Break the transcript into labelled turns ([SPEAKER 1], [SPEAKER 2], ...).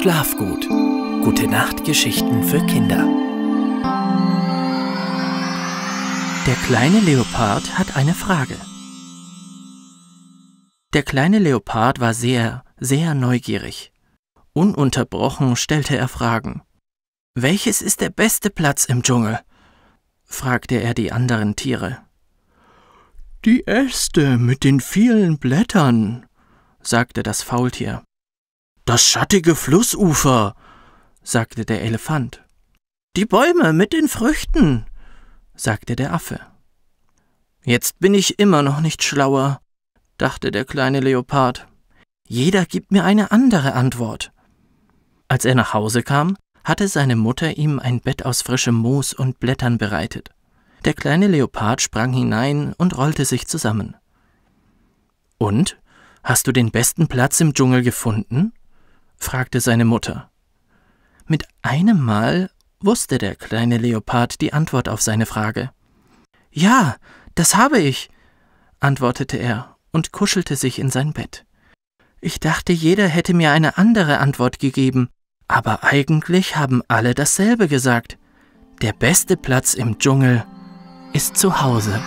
[SPEAKER 1] Schlaf gut. Gute Nachtgeschichten für Kinder. Der kleine Leopard hat eine Frage. Der kleine Leopard war sehr, sehr neugierig. Ununterbrochen stellte er Fragen. Welches ist der beste Platz im Dschungel? fragte er die anderen Tiere. Die Äste mit den vielen Blättern, sagte das Faultier. Das schattige Flussufer, sagte der Elefant. Die Bäume mit den Früchten, sagte der Affe. Jetzt bin ich immer noch nicht schlauer, dachte der kleine Leopard. Jeder gibt mir eine andere Antwort. Als er nach Hause kam, hatte seine Mutter ihm ein Bett aus frischem Moos und Blättern bereitet. Der kleine Leopard sprang hinein und rollte sich zusammen. Und? Hast du den besten Platz im Dschungel gefunden? fragte seine Mutter. Mit einem Mal wusste der kleine Leopard die Antwort auf seine Frage. Ja, das habe ich, antwortete er und kuschelte sich in sein Bett. Ich dachte, jeder hätte mir eine andere Antwort gegeben, aber eigentlich haben alle dasselbe gesagt. Der beste Platz im Dschungel ist zu Hause.